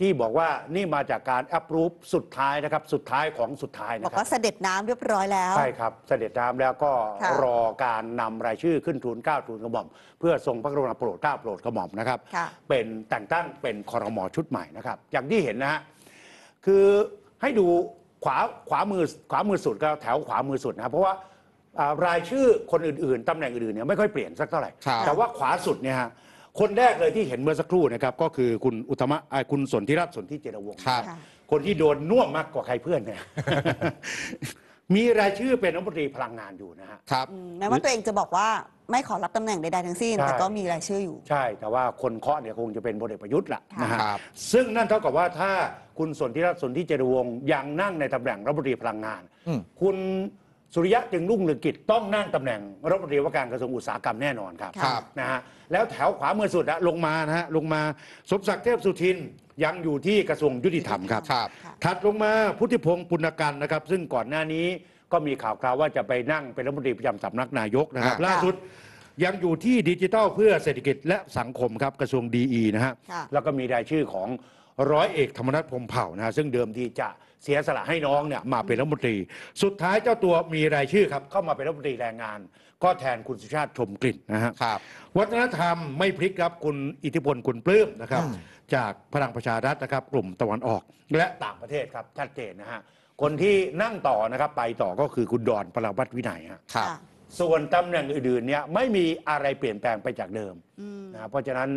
ที่บอกว่านี่มาจากการแอปรูปสุดท้ายนะครับสุดท้ายของสุดท้ายนะครับบอกว่าเสด็จน้ำเรียบร้อยแล้วใช่ครับเสด็จน้ำแล้วก็รอการนำรายชื่อขึ้นทูลเก้าทูลกระหม่อมเพื่อทรงพระกรุณาโปรดเกล้าโปรดกระหม่อมนะครับเป็นแต่งตั้งเป็นคอรมอชุดใหม่นะครับอย่างที่เห็นนะฮะคือให้ดูขวาขวามือขวามือสุดก็แถวขวามือสุดนะครับเพราะว่ารายชื่อคนอื่นๆตำแหน่งอื่นๆเนี่ยไม่ค่อยเปลี่ยนสักเท่าไหร่แต่ว่าขวาสุดเนี่ยฮะคนแรกเลยที่เห็นเมื่อสักครู่นะครับก็คือคุณอุตมะคุณสนธิรัตน์สนธิเจรวงศ์ครับคนที่โดนน่วมมากกว่าใครเพื่อนเนี่ยมีรายชื่อเป็นรัฐมนตรีพลังงานอยู่นะฮะครับแม้ว่าตัวเองจะบอกว่าไม่ขอรับตำแหน่งใดๆทั้งสิ้นแต่ก็มีรายชื่ออยู่ ใช่แต่ว่าคนเคาะเนี่ยคงจะเป็นพลเอกประยุทธ์ละนะฮะครับ ซึ่งนั่นเท่ากับว่าถ้าคุณสนธิรัตน์สนธิเจรวงศ์ยังนั่งในตำแหน่งรัฐมนตรีพลังงานคุณสุริยะจึงรุ่งเรืองกิจต้องนั่งตำแหน่งรัฐมนตรีว่าการกระทรวงอุตสาหกรรมแน่นอนครับครับนะฮะแล้วแถวขวามือสุดอะลงมานะฮะลงมาสมศักดิ์เทพสุทินยังอยู่ที่กระทรวงยุติธรรมครับครับถัดลงมาพุทธิพงศ์ปุณกันนะครับซึ่งก่อนหน้านี้ก็มีข่าวคราวว่าจะไปนั่งเป็นรัฐมนตรีประจำสำนักนายกนะครับล่าสุดยังอยู่ที่ดิจิทัล เพื่อเศรษฐกิจและสังคมครับกระทรวงดีนะฮะแล้วก็มีรายชื่อของร้อยเอกธรรมนัฐพรมเผ่านะซึ่งเดิมทีจะเสียสละให้น้องเนี่ยมาเป็นรัฐมนตรี สุดท้ายเจ้าตัวมีรายชื่อครับ เข้ามาเป็นรัฐมนตรีแรงงาน ก็แทนคุณสุชาติ ชมกลิ่นนะฮะครับ วัฒนธรรมไม่พลิกครับคุณอิทธิพลคุณปลื้มนะครับ จากพลังประชารัฐนะครับ กลุ่มตะวันออก และต่างประเทศครับชัดเจนนะฮะคนที่นั่งต่อนะครับไปต่อก็คือคุณดอนพลัวัตวินัยะครับส่วนตำแหน่งอื่นๆเนี่ยไม่มีอะไรเปลี่ยนแปลงไปจากเดิมนะเพราะฉะนั้น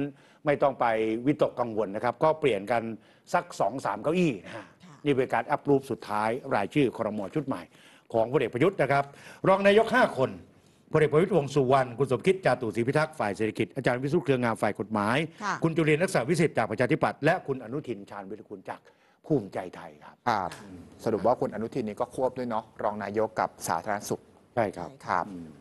ไม่ต้องไปวิตกกังวลนะครับ ก็เปลี่ยนกันสักสองสามเก้าอี้นะฮะนี่เป็นการอัปรูปสุดท้ายรายชื่อครมชุดใหม่ ของพลเอกประยุทธ์นะครับ รองนายก 5 คนพลเอกประวิย์วงสุวรรณคุณสมคิดจาตุศรีพิทักษ์ ฝ่ายเศรษฐกิจอาจารย์วิสุทธ์เครืองามฝ่ายกฎหมาย คุณจุลินนักษาวิสิทธิ์จากประชาธิปัตย์และคุณอนุทินชาญวิรุฬหุจากภูมิใจไทยครับสรุปว่าคุณอนุทินนี่ก็ควบด้วยเนาะรองนายกกับสาธารณสุขใช่ครับครับม